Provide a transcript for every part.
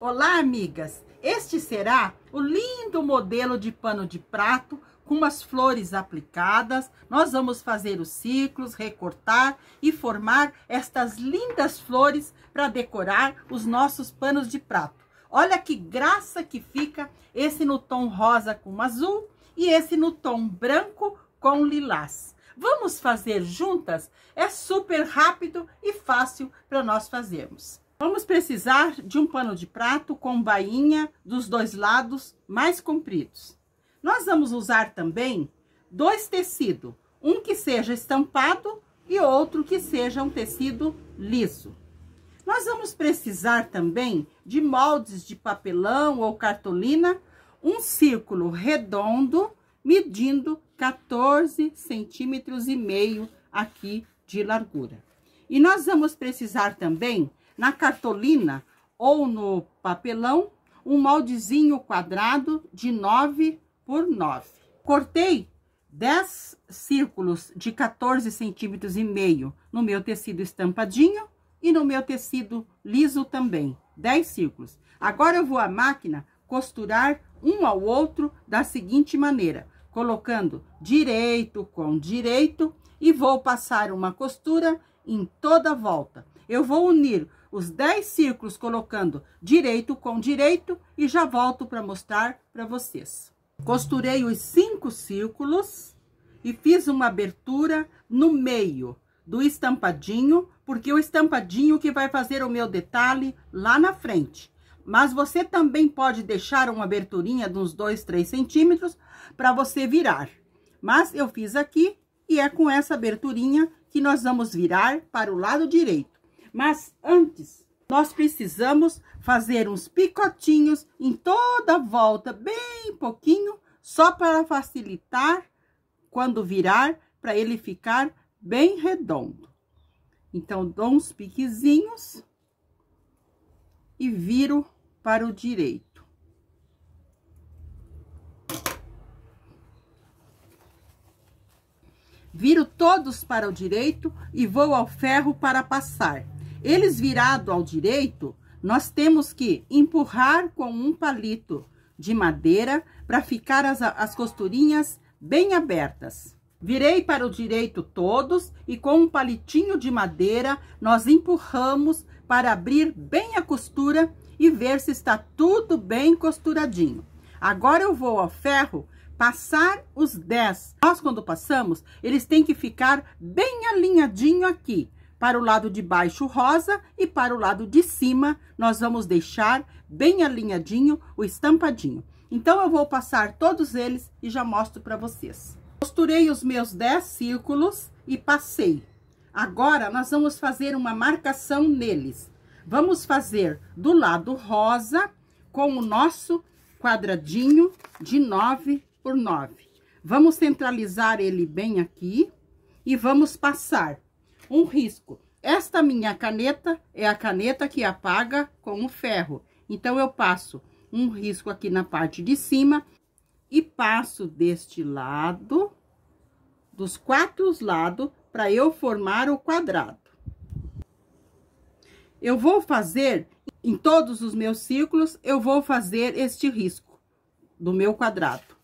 Olá, amigas! Este será o lindo modelo de pano de prato com umas flores aplicadas. Nós vamos fazer os ciclos, recortar e formar estas lindas flores para decorar os nossos panos de prato. Olha que graça que fica esse no tom rosa com azul e esse no tom branco com lilás. Vamos fazer juntas? É super rápido e fácil para nós fazermos. Vamos precisar de um pano de prato com bainha dos dois lados mais compridos. Nós vamos usar também dois tecidos, um que seja estampado e outro que seja um tecido liso. Nós vamos precisar também de moldes de papelão ou cartolina, um círculo redondo medindo 14 centímetros e meio aqui de largura. E nós vamos precisar também na cartolina ou no papelão um moldezinho quadrado de 9 por 9. Cortei 10 círculos de 14 centímetros e meio no meu tecido estampadinho e no meu tecido liso também, 10 círculos. Agora eu vou à máquina costurar um ao outro da seguinte maneira, colocando direito com direito e vou passar uma costura em toda a volta. Eu vou unir os 10 círculos colocando direito com direito e já volto para mostrar para vocês. Costurei os cinco círculos e fiz uma abertura no meio do estampadinho, porque o estampadinho que vai fazer o meu detalhe lá na frente. Mas você também pode deixar uma aberturinha de uns 2, 3 centímetros para você virar. Mas eu fiz aqui e é com essa aberturinha que nós vamos virar para o lado direito. Mas antes, nós precisamos fazer uns picotinhos em toda a volta, bem pouquinho, só para facilitar quando virar, para ele ficar bem redondo. Então, dou uns piquezinhos e viro para o direito. Viro todos para o direito e vou ao ferro para passar. Eles virado ao direito, nós temos que empurrar com um palito de madeira para ficar as, as costurinhas bem abertas. Virei para o direito todos e com um palitinho de madeira nós empurramos para abrir bem a costura e ver se está tudo bem costuradinho. Agora eu vou ao ferro passar os 10. Nós quando passamos, eles têm que ficar bem alinhadinho aqui, para o lado de baixo, rosa, e para o lado de cima, nós vamos deixar bem alinhadinho o estampadinho. Então, eu vou passar todos eles e já mostro para vocês. Costurei os meus 10 círculos e passei. Agora, nós vamos fazer uma marcação neles. Vamos fazer do lado rosa com o nosso quadradinho de 9 por 9. Vamos centralizar ele bem aqui e vamos passar um risco. Esta minha caneta é a caneta que apaga com o ferro. Então, eu passo um risco aqui na parte de cima e passo deste lado, dos quatro lados, para eu formar o quadrado. Eu vou fazer, em todos os meus círculos, eu vou fazer este risco do meu quadrado.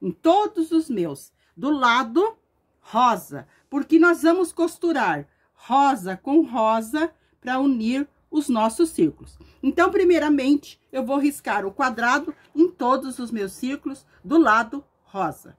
Em todos os meus. Do lado rosa, porque nós vamos costurar rosa com rosa para unir os nossos círculos. Então, primeiramente, eu vou riscar o quadrado em todos os meus círculos do lado rosa.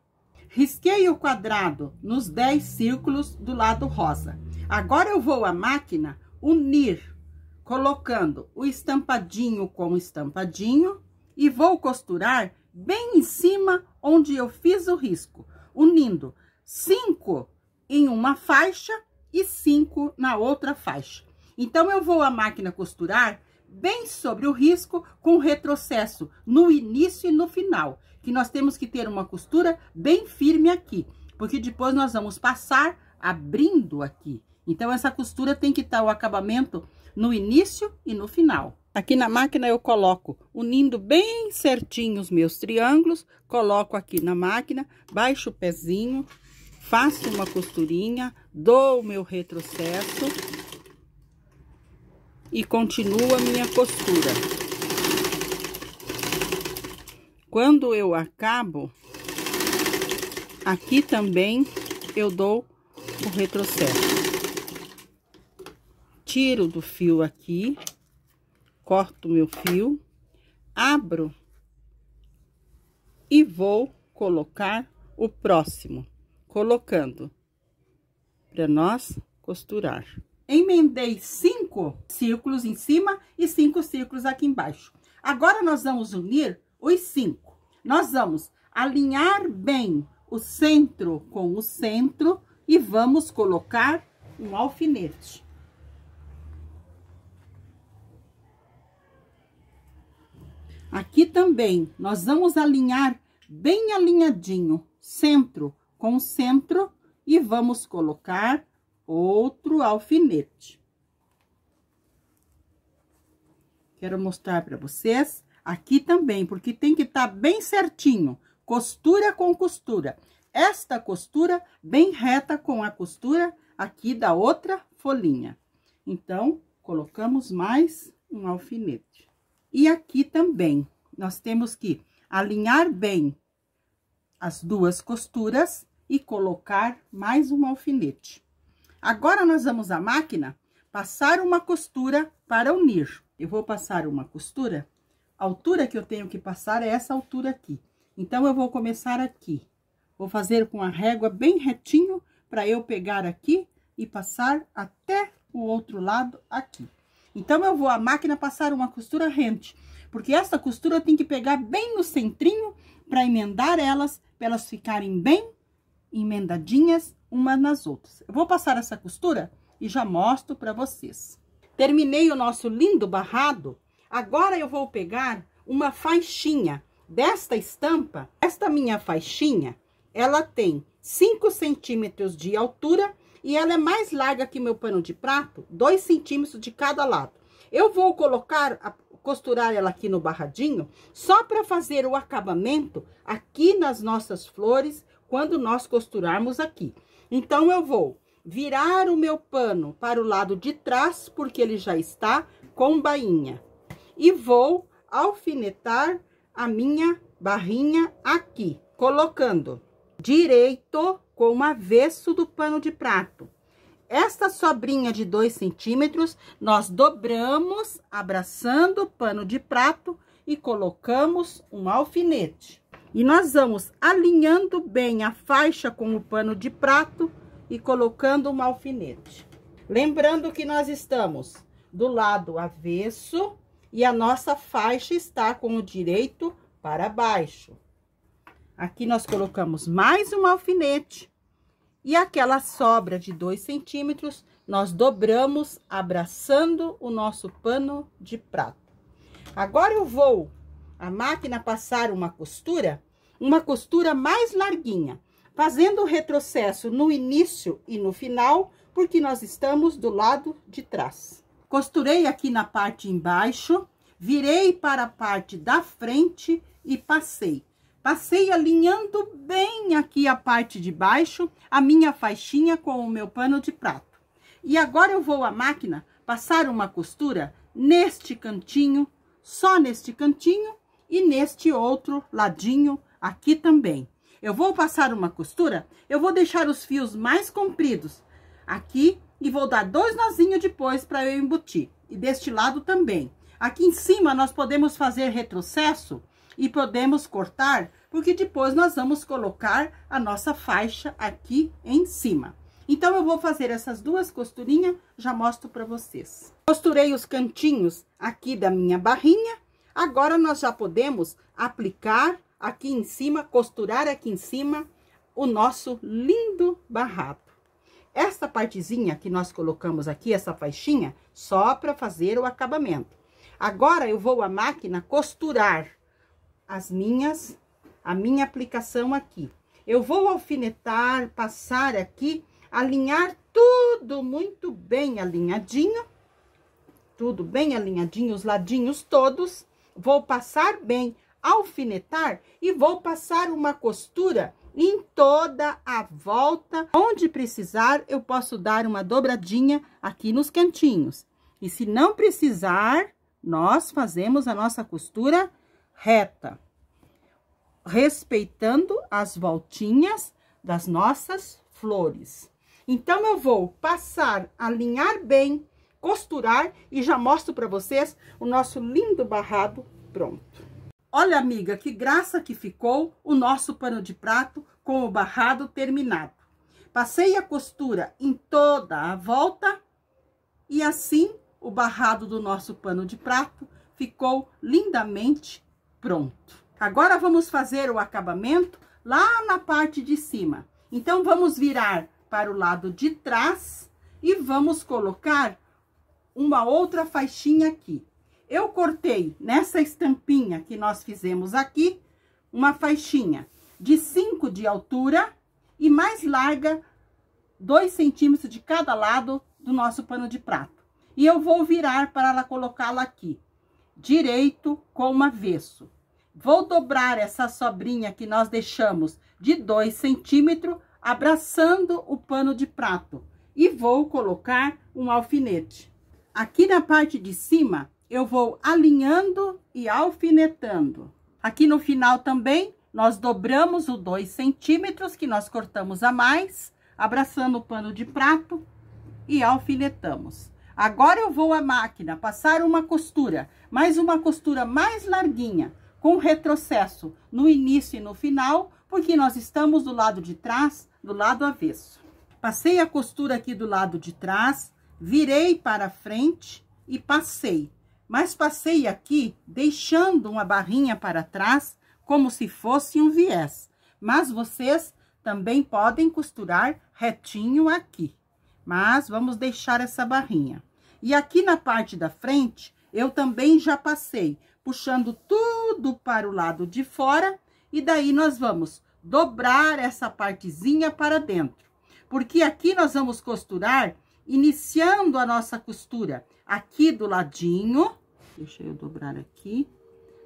Risquei o quadrado nos 10 círculos do lado rosa. Agora, eu vou à máquina unir, colocando o estampadinho com o estampadinho e vou costurar bem em cima onde eu fiz o risco, unindo cinco em uma faixa e cinco na outra faixa. Então, eu vou a máquina costurar bem sobre o risco com retrocesso no início e no final, que nós temos que ter uma costura bem firme aqui, porque depois nós vamos passar abrindo aqui. Então, essa costura tem que estar o acabamento no início e no final. Aqui na máquina eu coloco, unindo bem certinho os meus triângulos, coloco aqui na máquina, baixo o pezinho, faço uma costurinha, dou o meu retrocesso e continuo a minha costura. Quando eu acabo, aqui também eu dou o retrocesso. Tiro do fio aqui, corto meu fio, abro e vou colocar o próximo colocando para nós costurar. Emendei cinco círculos em cima e cinco círculos aqui embaixo. Agora, nós vamos unir os cinco. Nós vamos alinhar bem o centro com o centro e vamos colocar um alfinete. Aqui também, nós vamos alinhar bem alinhadinho, centro com o centro e vamos colocar outro alfinete. Quero mostrar para vocês aqui também, porque tem que estar tá bem certinho, costura com costura. Esta costura bem reta com a costura aqui da outra folhinha. Então, colocamos mais um alfinete. E aqui também, nós temos que alinhar bem as duas costuras e colocar mais um alfinete. Agora, nós vamos à máquina passar uma costura para unir. Eu vou passar uma costura, a altura que eu tenho que passar é essa altura aqui. Então, eu vou começar aqui. Vou fazer com a régua bem retinho para eu pegar aqui e passar até o outro lado aqui. Então, eu vou à máquina passar uma costura rente, porque essa costura tem que pegar bem no centrinho para emendar elas, para elas ficarem bem emendadinhas umas nas outras. Eu vou passar essa costura e já mostro para vocês. Terminei o nosso lindo barrado, agora eu vou pegar uma faixinha desta estampa. Esta minha faixinha, ela tem 5 centímetros de altura e ela é mais larga que meu pano de prato, 2 centímetros de cada lado. Eu vou colocar, a, costurar ela aqui no barradinho, só para fazer o acabamento aqui nas nossas flores quando nós costurarmos aqui. Então, eu vou virar o meu pano para o lado de trás, porque ele já está com bainha. E vou alfinetar a minha barrinha aqui, colocando direito com o avesso do pano de prato. Esta sobrinha de 2 centímetros, nós dobramos, abraçando o pano de prato e colocamos um alfinete. E nós vamos alinhando bem a faixa com o pano de prato e colocando um alfinete. Lembrando que nós estamos do lado avesso e a nossa faixa está com o direito para baixo. Aqui nós colocamos mais um alfinete e aquela sobra de dois centímetros nós dobramos abraçando o nosso pano de prato. Agora eu vou a máquina passar uma costura, uma costura mais larguinha, fazendo o retrocesso no início e no final, porque nós estamos do lado de trás. Costurei aqui na parte embaixo, virei para a parte da frente e passei. Passei alinhando bem aqui a parte de baixo, a minha faixinha com o meu pano de prato. E agora eu vou à máquina passar uma costura neste cantinho, só neste cantinho, e neste outro ladinho aqui também. Eu vou passar uma costura, eu vou deixar os fios mais compridos aqui e vou dar dois nozinhos depois para eu embutir. E deste lado também. Aqui em cima nós podemos fazer retrocesso e podemos cortar, porque depois nós vamos colocar a nossa faixa aqui em cima. Então, eu vou fazer essas duas costurinhas, já mostro para vocês. Costurei os cantinhos aqui da minha barrinha Agora, nós já podemos aplicar aqui em cima, costurar aqui em cima o nosso lindo barrado. Esta partezinha que nós colocamos aqui, essa faixinha, só para fazer o acabamento. Agora, eu vou à máquina costurar as minhas, a minha aplicação aqui. Eu vou alfinetar, passar aqui, alinhar tudo muito bem alinhadinho. Tudo bem alinhadinho, os ladinhos todos vou passar bem, alfinetar e vou passar uma costura em toda a volta. Onde precisar, eu posso dar uma dobradinha aqui nos cantinhos. E se não precisar, nós fazemos a nossa costura reta, respeitando as voltinhas das nossas flores. Então, eu vou passar, alinhar bem, costurar e já mostro para vocês o nosso lindo barrado pronto. Olha, amiga, que graça que ficou o nosso pano de prato com o barrado terminado. Passei a costura em toda a volta e assim o barrado do nosso pano de prato ficou lindamente pronto. Agora vamos fazer o acabamento lá na parte de cima. Então, vamos virar para o lado de trás e vamos colocar uma outra faixinha aqui. Eu cortei nessa estampinha que nós fizemos aqui, uma faixinha de 5 de altura e mais larga, 2 centímetros de cada lado do nosso pano de prato. E eu vou virar para ela colocá-la aqui, direito com avesso. Vou dobrar essa sobrinha que nós deixamos de 2 centímetros, abraçando o pano de prato. E vou colocar um alfinete. Aqui na parte de cima, eu vou alinhando e alfinetando. Aqui no final também, nós dobramos o 2 centímetros que nós cortamos a mais, abraçando o pano de prato e alfinetamos. Agora eu vou à máquina passar uma costura, mais uma costura mais larguinha, com retrocesso no início e no final, porque nós estamos do lado de trás, do lado avesso. Passei a costura aqui do lado de trás, Virei para frente e passei, mas passei aqui deixando uma barrinha para trás, como se fosse um viés. Mas vocês também podem costurar retinho aqui, mas vamos deixar essa barrinha. E aqui na parte da frente, eu também já passei, puxando tudo para o lado de fora, e daí nós vamos dobrar essa partezinha para dentro. Porque aqui nós vamos costurar iniciando a nossa costura aqui do ladinho, deixa eu dobrar aqui,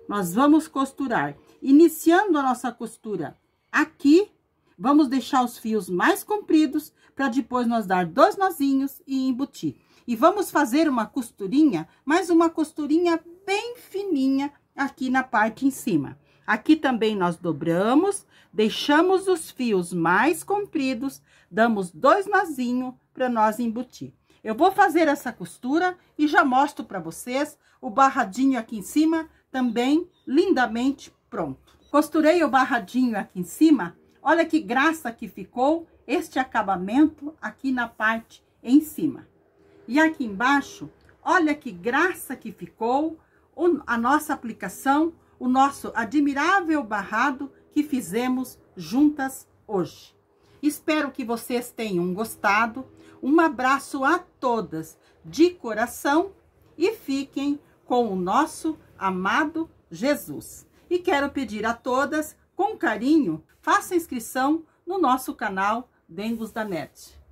nós vamos costurar, iniciando a nossa costura aqui, vamos deixar os fios mais compridos, para depois nós dar dois nozinhos e embutir. E vamos fazer uma costurinha, mas uma costurinha bem fininha aqui na parte em cima. Aqui também nós dobramos, deixamos os fios mais compridos, damos dois nozinhos para nós embutir. Eu vou fazer essa costura e já mostro para vocês o barradinho aqui em cima, também lindamente pronto. Costurei o barradinho aqui em cima, olha que graça que ficou este acabamento aqui na parte em cima. E aqui embaixo, olha que graça que ficou a nossa aplicação, o nosso admirável barrado que fizemos juntas hoje. Espero que vocês tenham gostado. Um abraço a todas de coração e fiquem com o nosso amado Jesus. E quero pedir a todas, com carinho, faça inscrição no nosso canal Dengos da NET.